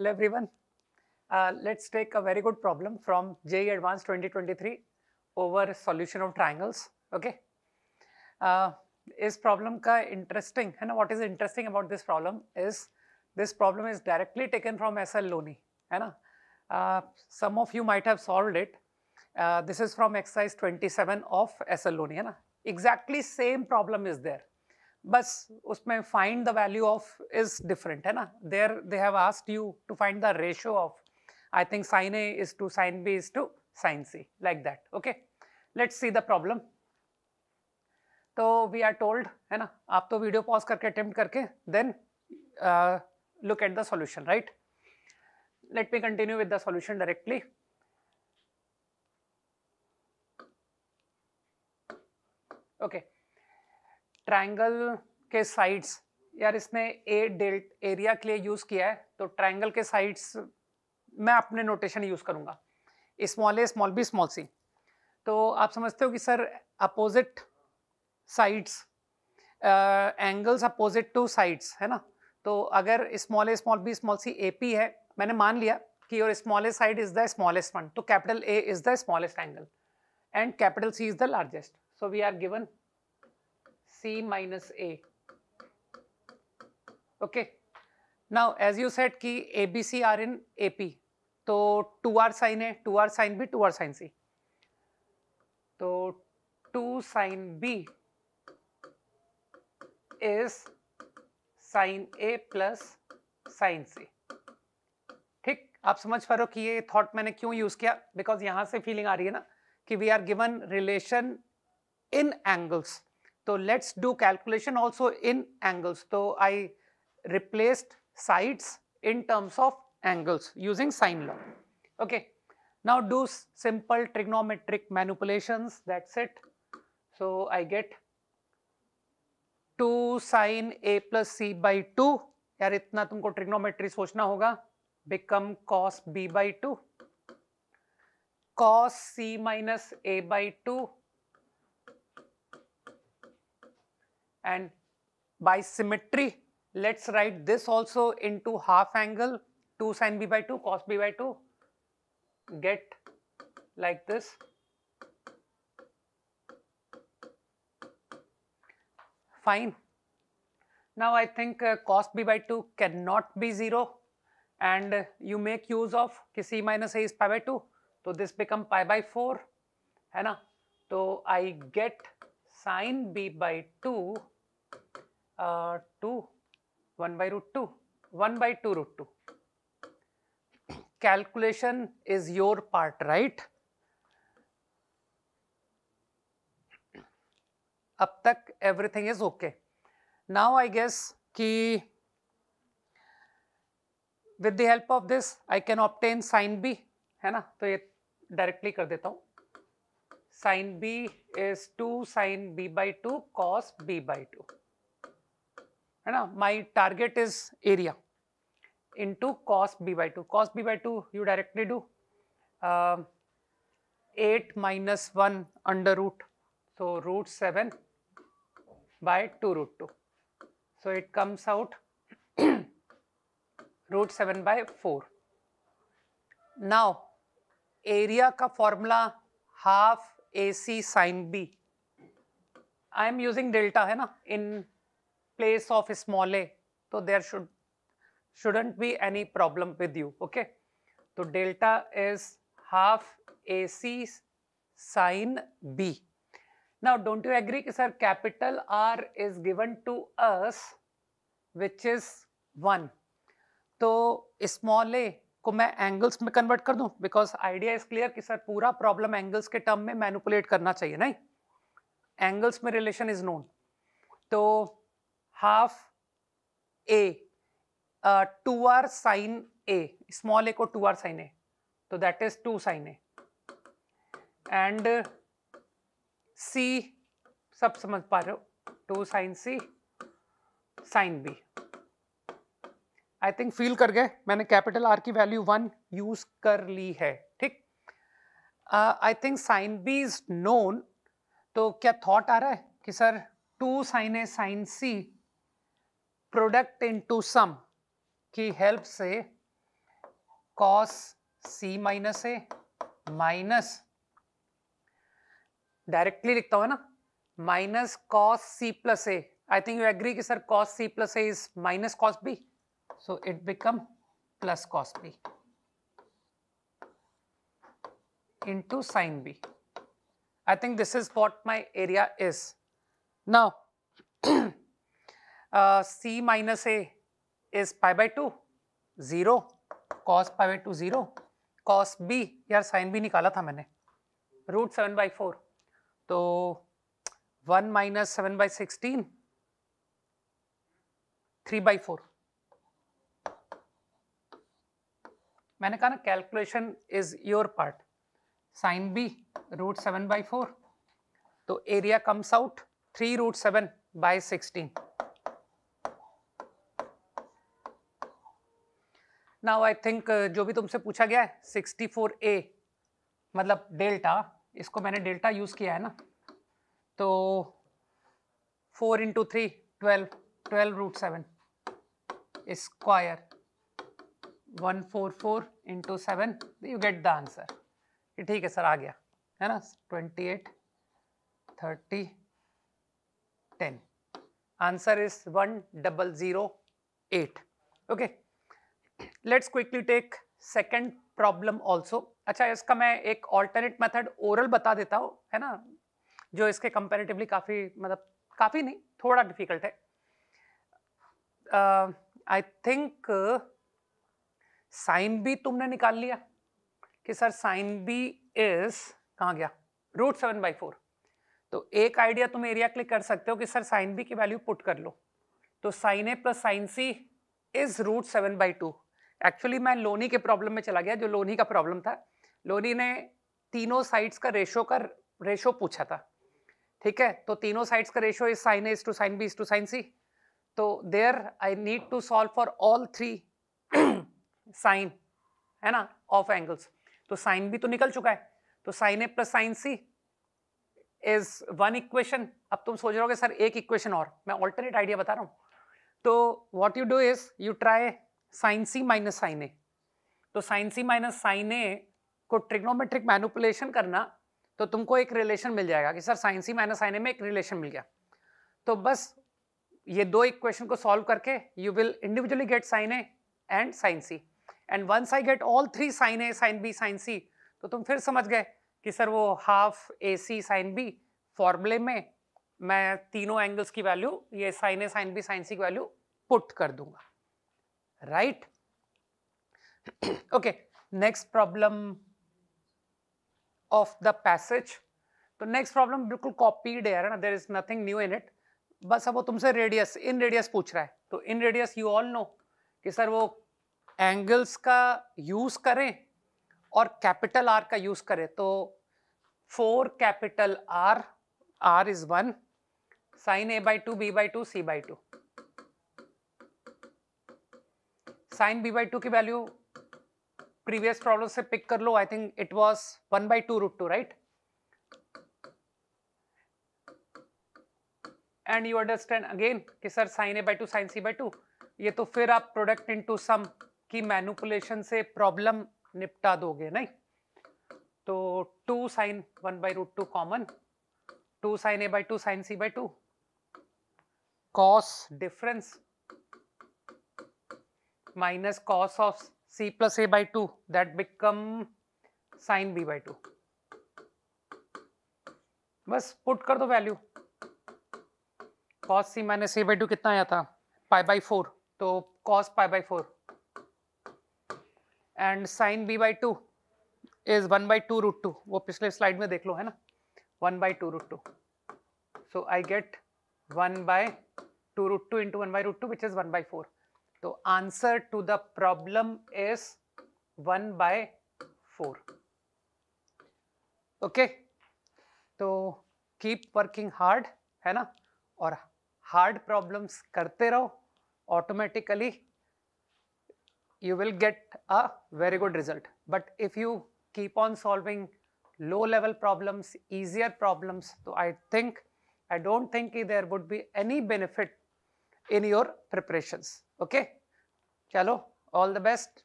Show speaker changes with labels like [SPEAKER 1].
[SPEAKER 1] Hello everyone. Uh, let's take a very good problem from J Advanced 2023 over solution of triangles. Okay. Uh, problem का interesting and what is interesting about this problem is this problem is directly taken from SL Loney. Uh, some of you might have solved it. Uh, this is from exercise 27 of SL Loney. Exactly same problem is there. बस उसमें find the value of is different है ना there they have asked you to find the ratio of I think sine A is to sine B is to sine C like that okay let's see the problem तो we are told है ना आप तो video pause करके attempt करके then look at the solution right me continue with the solution directly okay Okay, triangle के sides यार इसने ए डेल्ट एरिया के लिए यूज़ किया है तो ट्रायंगल के साइड्स मैं अपने नोटेशन यूज़ करूँगा small A small B small C तो आप समझते हो कि sir opposite sides angles opposite to sides है ना तो अगर small A small B small C A P है मैंने मान लिया कि your smallest side is the smallest one तो capital A is the smallest angle and capital C is the largest so we are given C minus A. Okay. Now, as you said कि R in A P तो two R sine है two R sine B two R sine C तो two sine B is sine A plus sine C ठीक आप समझ पा रहे हो कि ये थॉट मैंने क्यों यूज किया बिकॉज यहां से फीलिंग आ रही है ना कि we are given relation in angles तो let's do calculation also in angles तो I replaced sides in terms of angles using sine law okay now do simple trigonometric manipulation that's it so I get two sine A plus C by two यार इतना तुमको trigonometry सोचना होगा become cos B by two cos C minus A by two and by symmetry let's write this also into half angle 2 sin b by 2 cos b by 2 get like this. Fine. Now I think uh, cos b by 2 cannot be 0 and uh, you make use of c minus a is pi by 2. So this become pi by 4 है ना. So I get sin b by 2 two one by root two one by two root two calculation is your part right अब तक everything is okay now I guess कि with the help of this I can obtain sine B है ना तो ये directly कर देता हूं sine B is to sine B by two cos B by two है ना my target is area in two cos B by two cos B by two you directly do eight minus one under root so root seven by two root two so it comes out root seven by four now area का formula half A C sine B I am using delta है ना इन place of small a so there should shouldn't be any problem with you okay so delta is half ac sin b now don't you agree sir capital r is given to us which is 1 तो small a को मैं angles में convert कर दूं because idea is clear कि sir पूरा problem angles के term में मैनुपुलेट करना चाहिए नहीं एंगल्स में रिलेशन इज नोन तो half A two R sine A small A को टू आर साइन ए तो that is to sine A and C सब समझ पा रहे हो two sine C sine B I think feel कर गए मैंने कैपिटल आर की वैल्यू वन यूज कर ली है ठीक I think sine B is known तो क्या थॉट आ रहा है कि sir two sine A sine C product into sum की हेल्प से cos C minus A minus directly लिखता हूं ना minus cos C plus A I think you agree कि sir cos C plus A is minus cos B so it become plus cos B into sine B I think this is what my area is now C minus A is pi by two zero cos pi by two zero cos B यार sine भी निकाला था मैंने root seven by four तो one minus seven by sixteen three by four मैंने कहा ना calculation is your part sine B root seven by four तो area comes out three root seven by sixteen now I think जो भी तुमसे पूछा गया है सिक्सटी फोर ए मतलब डेल्टा इसको मैंने डेल्टा यूज़ किया है ना तो four into three twelve twelve root seven square one four four into seven you get the answer ठीक है सर आ गया है ना twenty eight thirty ten answer is one double zero eight okay let's quickly take second problem also अच्छा इसका मैं एक ऑल्टरनेट मेथड ओरल बता देता हूँ है ना जो इसके कंपेरेटिवली काफ़ी मतलब काफ़ी नहीं थोड़ा डिफिकल्ट है आई थिंक साइन बी तुमने निकाल लिया कि सर साइन बी इज कहाँ गया रूट सेवन बाई फोर तो एक आइडिया तुम एरिया क्लिक कर सकते हो कि सर साइन बी की वैल्यू पुट कर लो तो sine A plus sine C is root seven by two actually मैं लोनी के प्रॉब्लम में चला गया जो लोनी का प्रॉब्लम था लोनी ने तीनों साइड्स का रेशो का रेशो पूछा था ठीक है तो तीनों साइड्स का ratio is sine A is to sine B is to sine C तो there I need to solve for all three sine है ना ऑफ एंगल्स तो साइन भी तो निकल चुका है तो sine A plus sine C is one equation अब तुम सोच रहे हो सर एक इक्वेशन और मैं ऑल्टरनेट आइडिया बता रहा हूँ तो what you do is you try sine C minus sine A तो sine C minus sine A को ट्रिग्नोमेट्रिक मैनुपुलेशन करना तो तुमको एक रिलेशन मिल जाएगा कि sir sine C minus sine A में एक रिलेशन मिल गया तो बस ये दो इक्वेशन को सॉल्व करके you will individually get sine A and sine C and once I get all three sine A sine B sine C तो तुम फिर समझ गए कि सर वो half A C sine B फॉर्मूले में मैं तीनों एंगल्स की वैल्यू ये sine A sine B sine C की वैल्यू पुट कर दूंगा right okay next problem of the passage तो नेक्स्ट प्रॉब्लम बिल्कुल कॉपीड है ना there is nothing new in it बस अब वो तुमसे रेडियस इन रेडियस पूछ रहा है तो in radius you all know कि सर वो एंगल्स का यूज़ करें और कैपिटल आर का यूज़ करें तो four capital R r is one sine A by two B by two C by two sine B by two की value previous problem से पिक कर लो I think it was one by two root two right and you understand again कि sir sine A by two sine C by two ये तो फिर आप product in to some की manipulation से प्रॉब्लम निपटा दोगे नहीं तो two sine one by root two common two sine A by two sine C by two cos difference minus cos of c plus a by 2 that become sin b by 2 बस put कर दो value cos C minus A by two कितना आया था pi by four तो cos pi by four and sine B by two is one by two root two वो पिछले slide में देख लो है ना one by two root two so I get one by two root two into one by root two which is one by four तो answer to the problem is one by four okay तो keep working hard है ना और hard problems करते रहो automatically you will get a very good result. But if you keep on solving low level problems, easier problems, so I think, I don't think there would be any benefit in your preparations okay chalo all the best